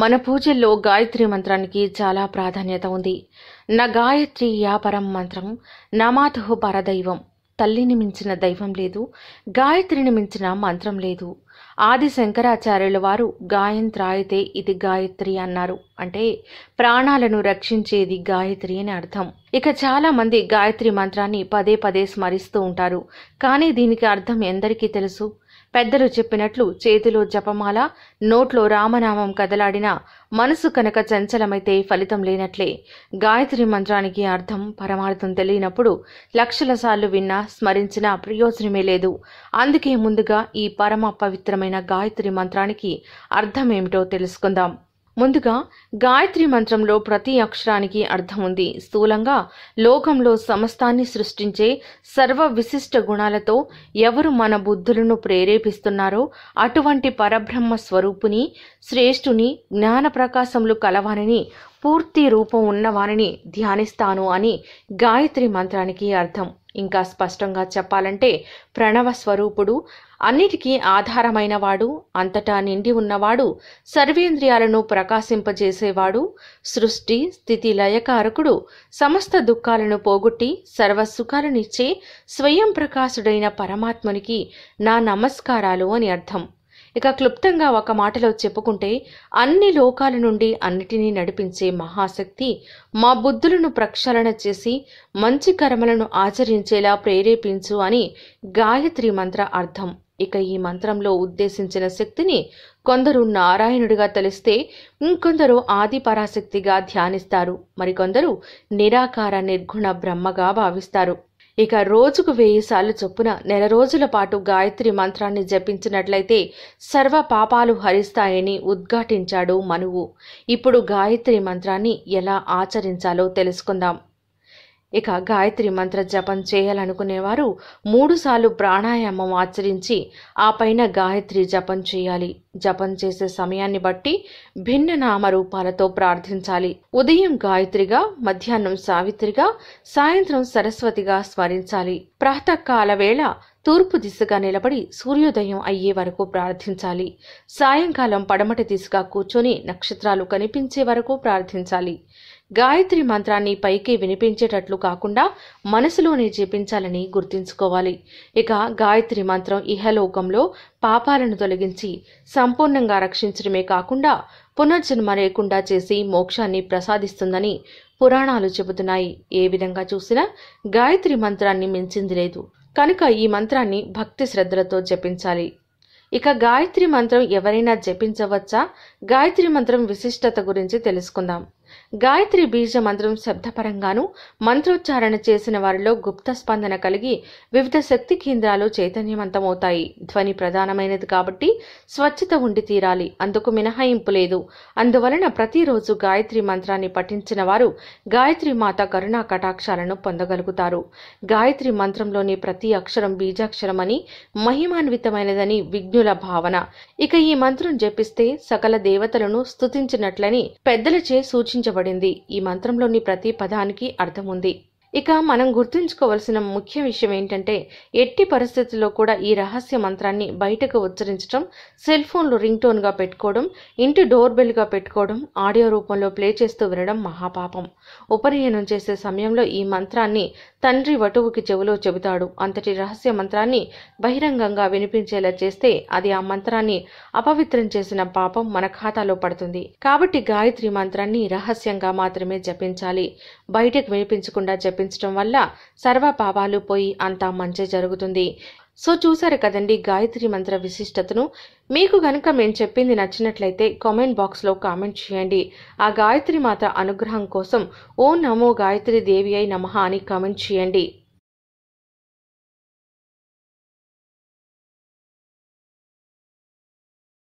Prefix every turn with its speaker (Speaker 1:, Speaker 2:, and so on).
Speaker 1: మన పూజల్లో గాయత్రి మంత్రానికి చాలా ప్రాధాన్యత ఉంది నా గాయత్రి యాపరం మంత్రం నమాతహు పరదైవం తల్లిని మించిన దైవం లేదు గాయత్రిని మించిన మంత్రం లేదు ఆది శంకరాచార్యుల వారు గాయంత్రాయితే ఇది గాయత్రి అన్నారు అంటే ప్రాణాలను రక్షించేది గాయత్రి అని అర్థం ఇక చాలా మంది గాయత్రి మంత్రాన్ని పదే పదే స్మరిస్తూ ఉంటారు కానీ దీనికి అర్థం ఎందరికీ తెలుసు పెద్దలు చెప్పినట్లు చేతిలో జపమాల నోట్లో రామనామం కదలాడిన మనసు కనుక చంచలమైతే ఫలితం లేనట్లే గాయత్రి మంత్రానికి అర్థం పరమార్థం తెలియనప్పుడు లక్షల సార్లు విన్నా స్మరించిన ప్రయోజనమే లేదు అందుకే ముందుగా ఈ పరమ పవిత్రమైన గాయత్రి మంత్రానికి అర్థమేమిటో తెలుసుకుందాం ముందుగా గాయత్రి మంత్రంలో ప్రతి అక్షరానికి అర్థం ఉంది స్థూలంగా లోకంలో సమస్తాన్ని సృష్టించే సర్వ విశిష్ట గుణాలతో ఎవరు మన బుద్ధులను ప్రేరేపిస్తున్నారో అటువంటి పరబ్రహ్మ స్వరూపుని శ్రేష్ఠుని జ్ఞాన ప్రకాశంలో కలవానని పూర్తి రూపం ఉన్నవారిని ధ్యానిస్తాను అని గాయత్రి మంత్రానికి అర్థం ఇంకా స్పష్టంగా చెప్పాలంటే ప్రణవ స్వరూపుడు అన్నిటికీ ఆధారమైనవాడు అంతటా నిండి ఉన్నవాడు సర్వేంద్రియాలను ప్రకాశింపజేసేవాడు సృష్టి స్థితి లయకారకుడు సమస్త దుఃఖాలను పోగొట్టి సర్వసుఖాలనిచ్చే స్వయం ప్రకాశుడైన పరమాత్మనికి నా నమస్కారాలు అని అర్థం ఇక క్లుప్తంగా ఒక మాటలో చెప్పుకుంటే అన్ని లోకాల నుండి అన్నిటినీ నడిపించే మహాశక్తి మా బుద్ధులను ప్రక్షాళన చేసి మంచి కర్మలను ఆచరించేలా ప్రేరేపించు అని గాయత్రి మంత్ర అర్థం ఇక ఈ మంత్రంలో ఉద్దేశించిన శక్తిని కొందరు నారాయణుడిగా తెలిస్తే ఇంకొందరు ఆది పరాశక్తిగా ధ్యానిస్తారు మరికొందరు నిరాకార నిర్గుణ బ్రహ్మగా భావిస్తారు ఇక రోజుకు వెయ్యి సార్లు చొప్పున నెల రోజుల పాటు గాయత్రి మంత్రాన్ని జపించినట్లయితే సర్వ పాపాలు హరిస్తాయని ఉద్ఘాటించాడు మనువు ఇప్పుడు గాయత్రి మంత్రాన్ని ఎలా ఆచరించాలో తెలుసుకుందాం ఇక గాయత్రి మంత్ర జపం చేయాలనుకునేవారు మూడుసార్లు ప్రాణాయామం ఆచరించి ఆ పైన గాయత్రి జపం చేయాలి జపం చేసే సమయాన్ని బట్టి భిన్న నామరూపాలతో ప్రార్థించాలి ఉదయం గాయత్రిగా మధ్యాహ్నం సావిత్రిగా సాయంత్రం సరస్వతిగా స్మరించాలి ప్రాతకాల వేళ తూర్పు దిశగా నిలబడి సూర్యోదయం అయ్యే వరకు ప్రార్థించాలి సాయంకాలం పడమటి దిశగా కూర్చొని నక్షత్రాలు కనిపించే వరకు ప్రార్థించాలి గాయత్రి మంత్రాన్ని పైకి వినిపించేటట్లు కాకుండా మనసులోనే జపించాలని గుర్తుంచుకోవాలి ఇక గాయత్రి మంత్రం ఇహలోకంలో పాపాలను తొలగించి సంపూర్ణంగా రక్షించడమే కాకుండా పునర్జన్మ లేకుండా చేసి మోక్షాన్ని ప్రసాదిస్తుందని పురాణాలు చెబుతున్నాయి ఏ విధంగా చూసినా గాయత్రి మంత్రాన్ని మించింది లేదు కనుక ఈ మంత్రాన్ని భక్తి శ్రద్ధలతో జపించాలి ఇక గాయత్రి మంత్రం ఎవరైనా జపించవచ్చా గాయత్రి మంత్రం విశిష్టత గురించి తెలుసుకుందాం గాయత్రి బీజ మంత్రం శబ్దపరంగాను మంత్రోచ్చారణ చేసిన వారిలో గుప్త స్పందన కలిగి వివిధ శక్తి కేంద్రాలు చైతన్యవంతమవుతాయి ధ్వని ప్రధానమైనది కాబట్టి స్వచ్ఛత ఉండి తీరాలి అందుకు మినహాయింపు లేదు అందువలన ప్రతిరోజు గాయత్రి మంత్రాన్ని పఠించిన వారు గాయత్రి మాత కరుణా కటాక్షాలను పొందగలుగుతారు గాయత్రి మంత్రంలోని ప్రతి అక్షరం బీజాక్షరమని మహిమాన్వితమైనదని విజ్ఞుల భావన ఇక ఈ మంత్రం జపిస్తే సకల దేవతలను స్తుతించినట్లని పెద్దలచే సూచించబడు ఇవ్వబడింది ఈ మంత్రంలోని ప్రతి పదానికి అర్థం ఉంది ఇక మనం గుర్తుంచుకోవలసిన ముఖ్య విషయం ఏంటంటే ఎట్టి పరిస్థితుల్లో కూడా ఈ రహస్య మంత్రాన్ని బయటకు ఉచ్చరించడం సెల్ ఫోన్లు రింగ్ టోన్గా పెట్టుకోవడం ఇంటి డోర్ బెల్గా పెట్టుకోవడం ఆడియో రూపంలో ప్లే చేస్తూ వినడం మహాపాపం ఉపనయనం చేసే సమయంలో ఈ మంత్రాన్ని తండ్రి వటువుకి చెవిలో చెబుతాడు అంతటి రహస్య మంత్రాన్ని బహిరంగంగా వినిపించేలా చేస్తే అది ఆ మంత్రాన్ని అపవిత్రం చేసిన పాపం మన ఖాతాలో పడుతుంది కాబట్టి గాయత్రి మంత్రాన్ని రహస్యంగా మాత్రమే జపించాలి బయటకు వినిపించకుండా జపించడం వల్ల సర్వ పాపాలు పోయి అంతా మంచి జరుగుతుంది సో చూసారు కదండి గాయత్రి మంత్ర విశిష్టతను మీకు గనుక మేము చెప్పింది నచ్చినట్లయితే కామెంట్ బాక్స్లో కామెంట్ చేయండి ఆ గాయత్రి మాత్ర అనుగ్రహం కోసం ఓ నమో గాయత్రి దేవి అయి నమ అని కామెంట్ చేయండి